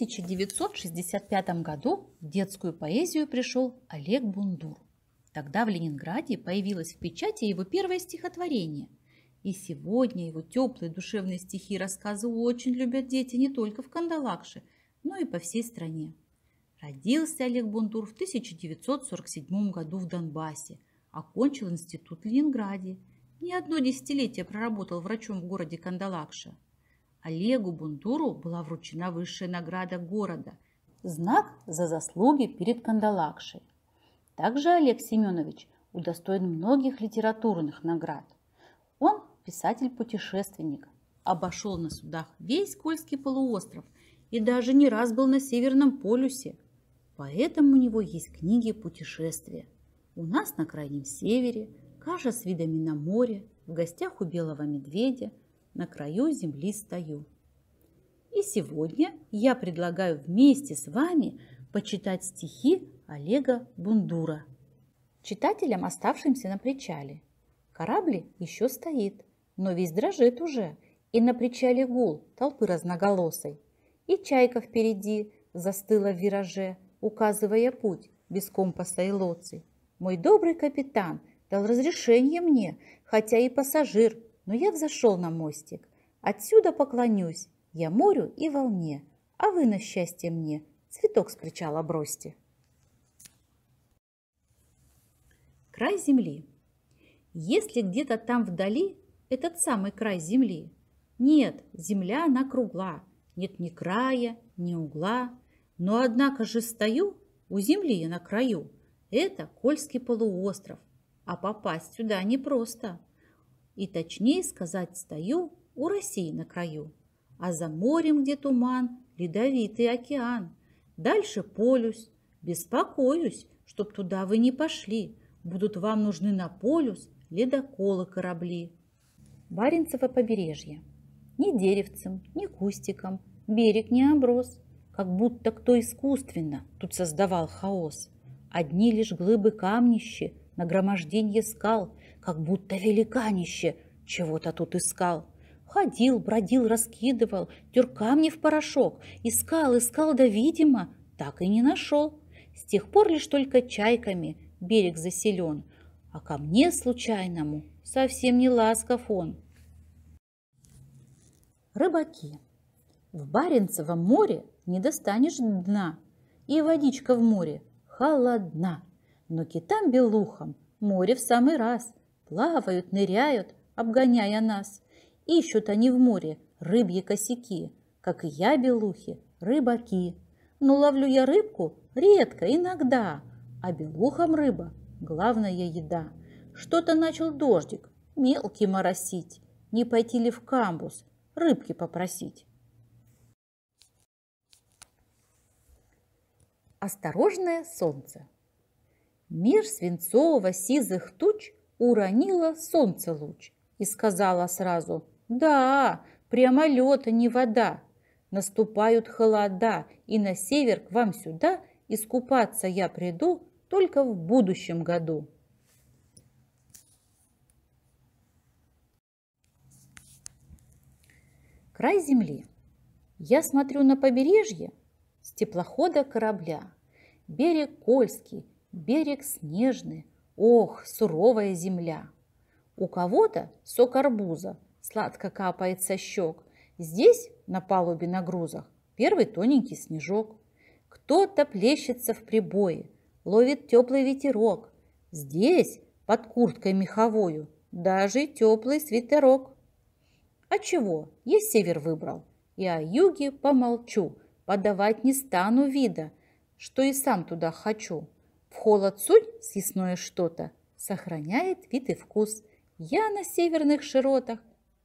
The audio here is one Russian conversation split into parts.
1965 году в детскую поэзию пришел Олег Бундур. Тогда в Ленинграде появилось в печати его первое стихотворение. И сегодня его теплые душевные стихи и рассказы очень любят дети не только в Кандалакше, но и по всей стране. Родился Олег Бундур в 1947 году в Донбассе, окончил институт в Ленинграде. Не одно десятилетие проработал врачом в городе Кандалакша – Олегу Бундуру была вручена высшая награда города – знак за заслуги перед Кандалакшей. Также Олег Семенович удостоен многих литературных наград. Он писатель-путешественник, обошел на судах весь Кольский полуостров и даже не раз был на Северном полюсе. Поэтому у него есть книги путешествия. У нас на Крайнем Севере, каша с видами на море, в гостях у Белого Медведя – на краю земли стою. И сегодня я предлагаю вместе с вами почитать стихи Олега Бундура. Читателям, оставшимся на причале. Корабль еще стоит, но весь дрожит уже, и на причале гул толпы разноголосой. И чайка впереди застыла в вираже, указывая путь без компаса и лоций. Мой добрый капитан дал разрешение мне, хотя и пассажир, но я взошел на мостик. Отсюда поклонюсь я морю и волне, а вы на счастье мне цветок с причала бросьте. Край земли. Если где-то там вдали этот самый край земли, нет, земля она кругла, нет ни края, ни угла, но однако же стою у земли я на краю. Это Кольский полуостров, а попасть сюда непросто. просто. И точнее сказать, стою у России на краю. А за морем, где туман, ледовитый океан. Дальше полюс. Беспокоюсь, чтоб туда вы не пошли. Будут вам нужны на полюс ледоколы корабли. Баренцево побережье. Ни деревцем, ни кустиком, берег не оброс. Как будто кто искусственно тут создавал хаос. Одни лишь глыбы камнищи, нагромождение скал – как будто великанище чего-то тут искал. Ходил, бродил, раскидывал, тер камни в порошок, искал, искал, да, видимо, так и не нашел. С тех пор лишь только чайками берег заселен, а ко мне случайному совсем не ласков он. Рыбаки. В Баренцевом море не достанешь дна, и водичка в море холодна. Но китам-белухам море в самый раз – Плавают, ныряют, обгоняя нас. Ищут они в море рыбьи косяки, как и я, белухи, рыбаки. Но ловлю я рыбку редко, иногда, а белухам рыба – главная еда. Что-то начал дождик, мелкий моросить. Не пойти ли в камбус, рыбки попросить? Осторожное солнце. Мир свинцово-сизых туч – уронила солнце луч и сказала сразу «Да, прямо лед, а не вода. Наступают холода, и на север к вам сюда искупаться я приду только в будущем году». Край земли. Я смотрю на побережье с теплохода корабля. Берег Кольский, берег Снежный, Ох, суровая земля! У кого-то сок арбуза сладко капает со щек. Здесь, на палубе на грузах, первый тоненький снежок. Кто-то плещется в прибое, ловит теплый ветерок. Здесь, под курткой меховою, даже теплый свитерок. А чего, я север выбрал, и о юге помолчу, подавать не стану вида, что и сам туда хочу. В холод суть съестное что-то сохраняет вид и вкус. Я на северных широтах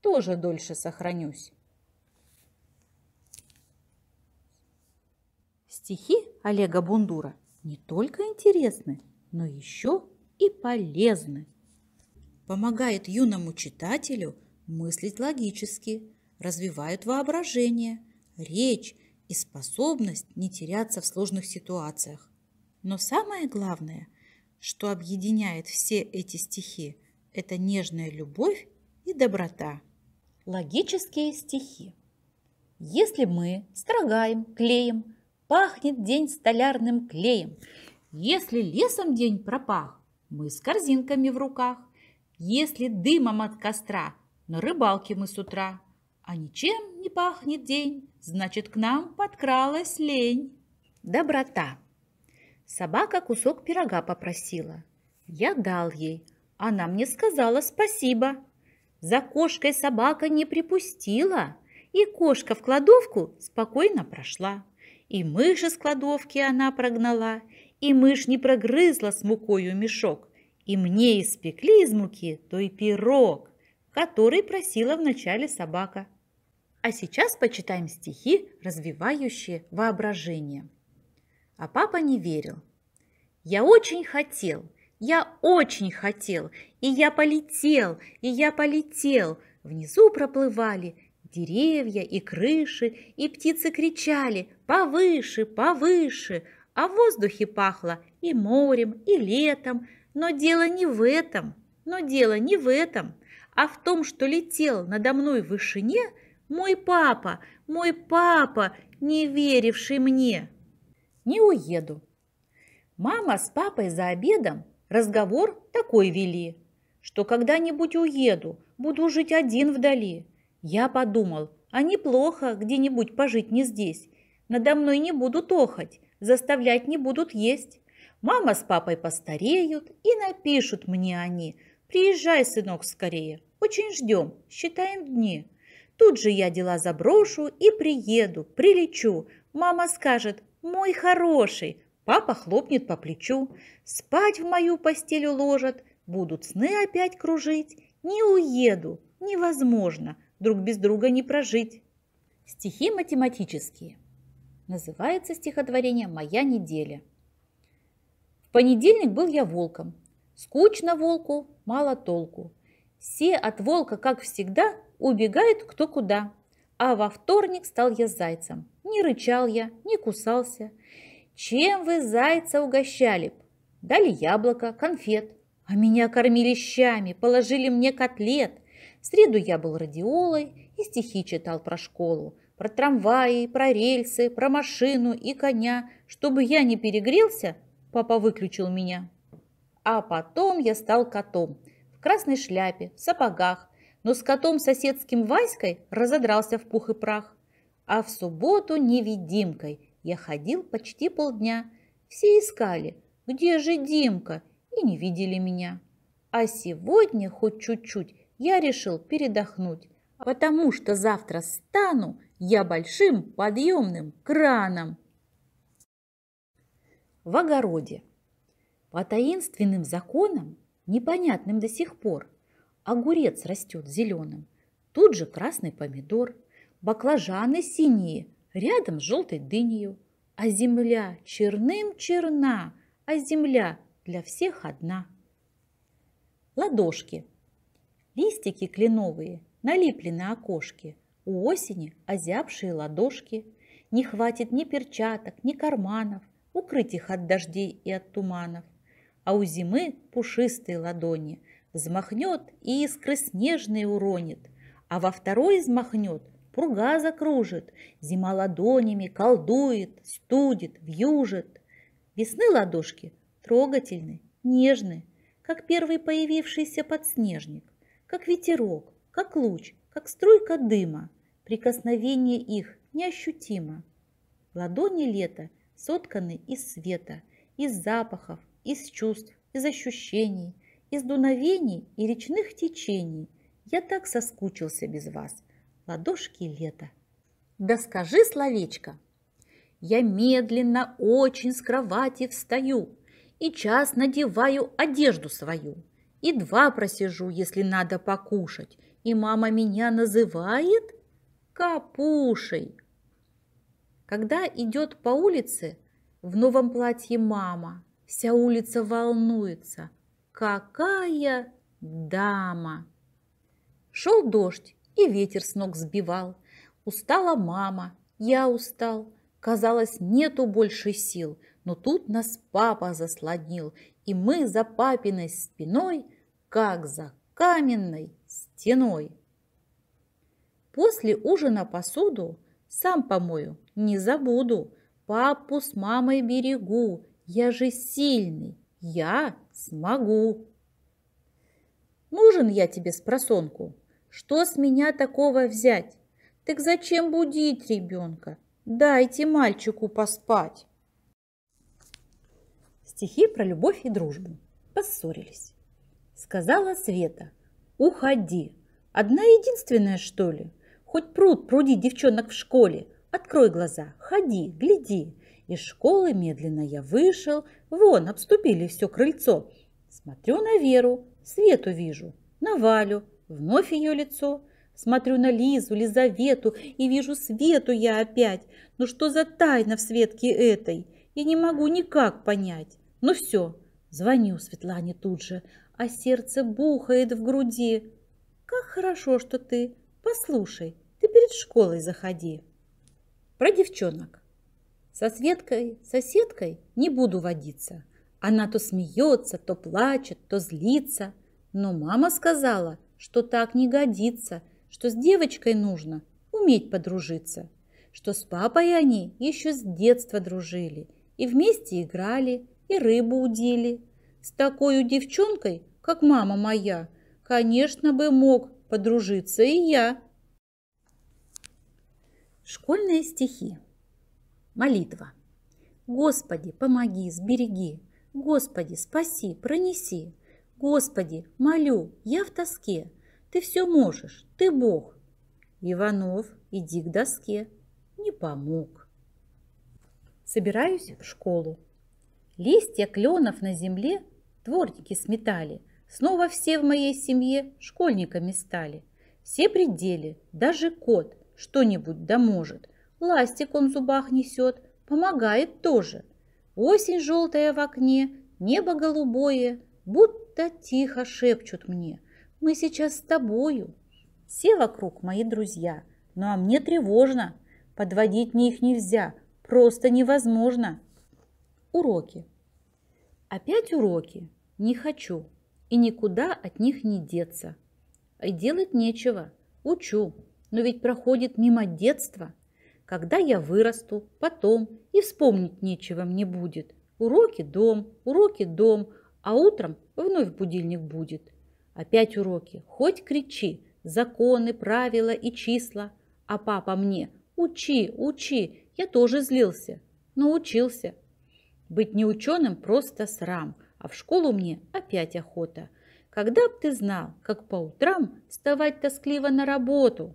тоже дольше сохранюсь. Стихи Олега Бундура не только интересны, но еще и полезны. Помогают юному читателю мыслить логически, развивают воображение, речь и способность не теряться в сложных ситуациях. Но самое главное, что объединяет все эти стихи, это нежная любовь и доброта. Логические стихи. Если мы строгаем, клеем, пахнет день столярным клеем. Если лесом день пропах, мы с корзинками в руках. Если дымом от костра, на рыбалке мы с утра. А ничем не пахнет день, значит, к нам подкралась лень. Доброта. Собака кусок пирога попросила. Я дал ей. Она мне сказала спасибо. За кошкой собака не припустила, и кошка в кладовку спокойно прошла. И мышь из кладовки она прогнала, и мышь не прогрызла с мукою мешок, и мне испекли из муки той пирог, который просила вначале собака. А сейчас почитаем стихи, развивающие воображение. А папа не верил. Я очень хотел, я очень хотел, и я полетел, и я полетел. Внизу проплывали деревья и крыши, и птицы кричали «Повыше, повыше!», а в воздухе пахло и морем, и летом. Но дело не в этом, но дело не в этом, а в том, что летел надо мной в вышине мой папа, мой папа, не веривший мне не уеду. Мама с папой за обедом разговор такой вели, что когда-нибудь уеду, буду жить один вдали. Я подумал, а неплохо где-нибудь пожить не здесь. Надо мной не будут охоть, заставлять не будут есть. Мама с папой постареют и напишут мне они. Приезжай, сынок, скорее. Очень ждем, считаем дни. Тут же я дела заброшу и приеду, прилечу. Мама скажет, мой хороший, папа хлопнет по плечу. Спать в мою постель уложат, будут сны опять кружить. Не уеду, невозможно, друг без друга не прожить. Стихи математические. Называется стихотворение «Моя неделя». В понедельник был я волком. Скучно волку, мало толку. Все от волка, как всегда, убегают кто куда а во вторник стал я зайцем. Не рычал я, не кусался. Чем вы зайца угощали б? Дали яблоко, конфет. А меня кормили щами, положили мне котлет. В среду я был радиолой и стихи читал про школу, про трамваи, про рельсы, про машину и коня. Чтобы я не перегрелся, папа выключил меня. А потом я стал котом в красной шляпе, в сапогах, но с котом соседским Васькой разодрался в пух и прах. А в субботу невидимкой я ходил почти полдня. Все искали, где же Димка, и не видели меня. А сегодня хоть чуть-чуть я решил передохнуть, потому что завтра стану я большим подъемным краном. В огороде. По таинственным законам, непонятным до сих пор, Огурец растет зеленым, тут же красный помидор, баклажаны синие, рядом с желтой дынею. А земля черным черна, а земля для всех одна. Ладошки. Листики кленовые налипли на окошки, у осени озябшие ладошки. Не хватит ни перчаток, ни карманов, укрыть их от дождей и от туманов. А у зимы пушистые ладони – взмахнет и искры снежные уронит, а во второй взмахнет, пруга закружит, зима ладонями колдует, студит, вьюжит. Весны ладошки трогательны, нежны, как первый появившийся подснежник, как ветерок, как луч, как струйка дыма. Прикосновение их неощутимо. Ладони лета сотканы из света, из запахов, из чувств, из ощущений – из дуновений и речных течений. Я так соскучился без вас. Ладошки лета. Да скажи словечко. Я медленно очень с кровати встаю и час надеваю одежду свою. И два просижу, если надо покушать. И мама меня называет капушей. Когда идет по улице, в новом платье мама, вся улица волнуется – какая дама! Шел дождь, и ветер с ног сбивал. Устала мама, я устал. Казалось, нету больше сил, но тут нас папа заслонил, и мы за папиной спиной, как за каменной стеной. После ужина посуду сам помою, не забуду. Папу с мамой берегу, я же сильный, я Смогу. Нужен я тебе спросонку. Что с меня такого взять? Так зачем будить ребенка? Дайте мальчику поспать. Стихи про любовь и дружбу. Поссорились. Сказала Света. Уходи. Одна единственная, что ли? Хоть пруд пруди девчонок в школе. Открой глаза, ходи, гляди. Из школы медленно я вышел. Вон, обступили все крыльцо. Смотрю на Веру, Свету вижу, на Валю, вновь ее лицо. Смотрю на Лизу, Лизавету и вижу Свету я опять. Ну что за тайна в Светке этой? Я не могу никак понять. Ну все, звоню Светлане тут же, а сердце бухает в груди. Как хорошо, что ты. Послушай, ты перед школой заходи. Про девчонок. Со Светкой, соседкой не буду водиться. Она то смеется, то плачет, то злится. Но мама сказала, что так не годится, что с девочкой нужно уметь подружиться, что с папой они еще с детства дружили и вместе играли, и рыбу удили. С такой девчонкой, как мама моя, конечно бы мог подружиться и я. Школьные стихи. Молитва. Господи, помоги, сбереги. Господи, спаси, пронеси. Господи, молю, я в тоске. Ты все можешь, ты Бог. Иванов, иди к доске. Не помог. Собираюсь в школу. Листья кленов на земле дворники сметали. Снова все в моей семье школьниками стали. Все пределы, даже кот что-нибудь да может ластик он в зубах несет, помогает тоже. Осень желтая в окне, небо голубое, будто тихо шепчут мне. Мы сейчас с тобою. Все вокруг мои друзья, ну а мне тревожно. Подводить мне их нельзя, просто невозможно. Уроки. Опять уроки. Не хочу. И никуда от них не деться. И делать нечего. Учу. Но ведь проходит мимо детства – когда я вырасту, потом, и вспомнить нечего мне будет. Уроки дом, уроки дом, а утром вновь будильник будет. Опять уроки, хоть кричи, законы, правила и числа. А папа мне, учи, учи, я тоже злился, но учился. Быть неученым просто срам, а в школу мне опять охота. Когда б ты знал, как по утрам вставать тоскливо на работу?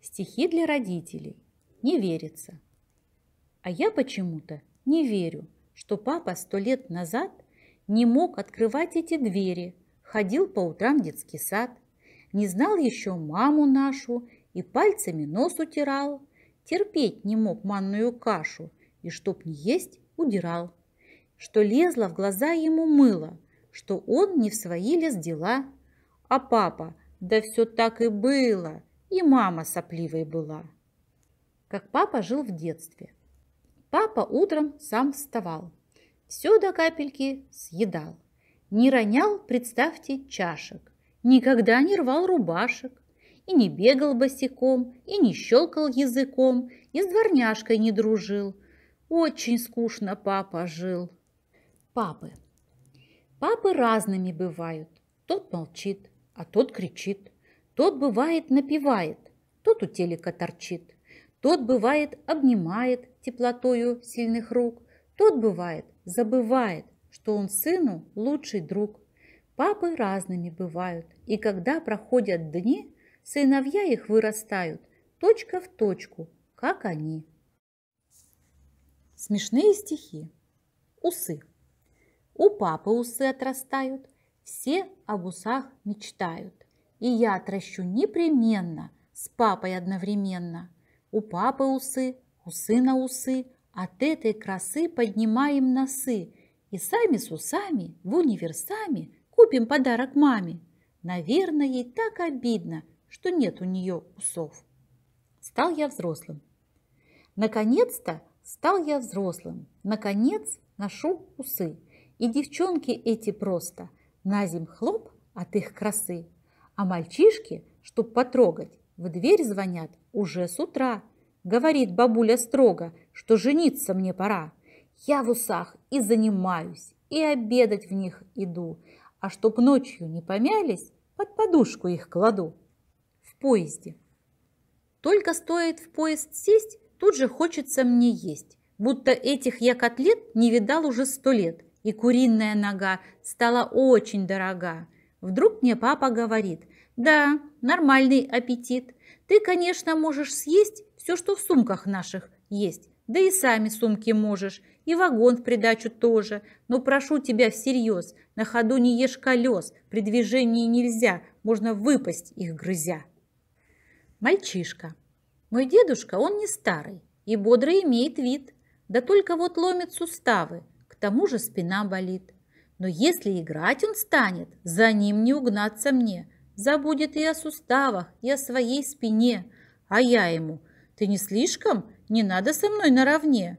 Стихи для родителей не верится. А я почему-то не верю, что папа сто лет назад не мог открывать эти двери, ходил по утрам в детский сад, не знал еще маму нашу и пальцами нос утирал, терпеть не мог манную кашу и, чтоб не есть, удирал, что лезло в глаза ему мыло, что он не в свои лес дела, а папа, да все так и было, и мама сопливой была как папа жил в детстве. Папа утром сам вставал, все до капельки съедал, не ронял, представьте, чашек, никогда не рвал рубашек, и не бегал босиком, и не щелкал языком, и с дворняжкой не дружил. Очень скучно папа жил. Папы. Папы разными бывают. Тот молчит, а тот кричит. Тот, бывает, напевает, тот у телека торчит. Тот, бывает, обнимает теплотою сильных рук, тот, бывает, забывает, что он сыну лучший друг. Папы разными бывают, и когда проходят дни, сыновья их вырастают точка в точку, как они. Смешные стихи. Усы. У папы усы отрастают, все об усах мечтают. И я отращу непременно, с папой одновременно – у папы усы, у сына усы, от этой красы поднимаем носы. И сами с усами в универсами, купим подарок маме. Наверное, ей так обидно, что нет у нее усов. Стал я взрослым. Наконец-то стал я взрослым. Наконец ношу усы. И девчонки эти просто на зим хлоп от их красы. А мальчишки, чтоб потрогать, в дверь звонят уже с утра. Говорит бабуля строго, что жениться мне пора. Я в усах и занимаюсь, и обедать в них иду. А чтоб ночью не помялись, под подушку их кладу. В поезде. Только стоит в поезд сесть, тут же хочется мне есть. Будто этих я котлет не видал уже сто лет. И куриная нога стала очень дорога. Вдруг мне папа говорит, да, нормальный аппетит. Ты, конечно, можешь съесть все, что в сумках наших есть. Да и сами сумки можешь, и вагон в придачу тоже. Но прошу тебя всерьез, на ходу не ешь колес, при движении нельзя, можно выпасть их грызя. Мальчишка. Мой дедушка, он не старый и бодро имеет вид. Да только вот ломит суставы, к тому же спина болит. Но если играть он станет, за ним не угнаться мне. Забудет и о суставах, и о своей спине. А я ему, ты не слишком? Не надо со мной наравне.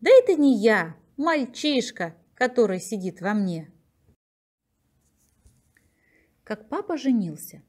Да это не я, мальчишка, который сидит во мне. Как папа женился.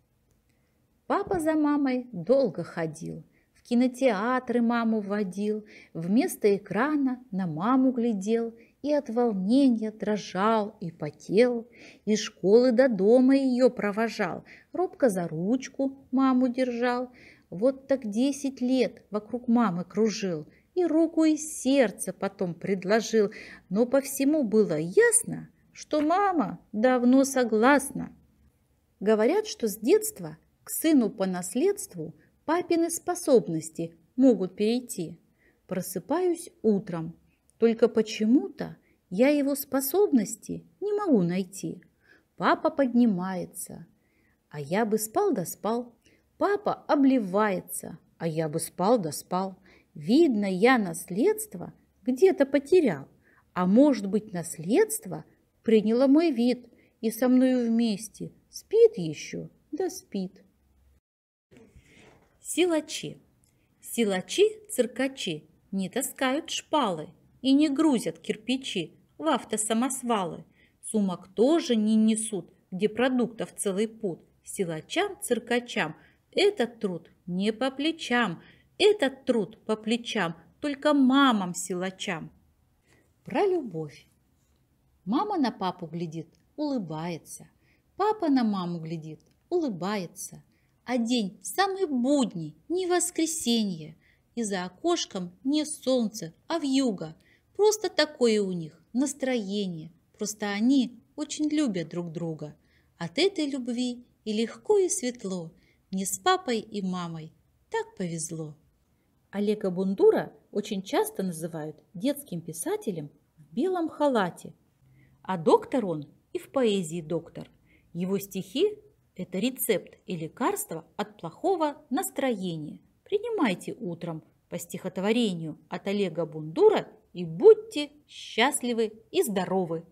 Папа за мамой долго ходил, в кинотеатры маму водил, вместо экрана на маму глядел – и от волнения дрожал и потел, из школы до дома ее провожал, робко за ручку маму держал, вот так десять лет вокруг мамы кружил, и руку и сердце потом предложил, но по всему было ясно, что мама давно согласна. Говорят, что с детства к сыну по наследству папины способности могут перейти. Просыпаюсь утром, только почему-то я его способности не могу найти. Папа поднимается, а я бы спал да спал. Папа обливается, а я бы спал да спал. Видно, я наследство где-то потерял, а может быть, наследство приняло мой вид и со мною вместе. Спит еще, да спит. Силачи. Силачи-циркачи не таскают шпалы – и не грузят кирпичи в автосамосвалы. Сумок тоже не несут, где продуктов целый пуд. Силачам, циркачам этот труд не по плечам, этот труд по плечам только мамам-силачам. Про любовь. Мама на папу глядит, улыбается. Папа на маму глядит, улыбается. А день самый будний, не воскресенье. И за окошком не солнце, а вьюга. Просто такое у них настроение. Просто они очень любят друг друга. От этой любви и легко, и светло. Мне с папой и мамой так повезло. Олега Бундура очень часто называют детским писателем в белом халате. А доктор он и в поэзии доктор. Его стихи – это рецепт и лекарство от плохого настроения. Принимайте утром по стихотворению от Олега Бундура и будьте счастливы и здоровы!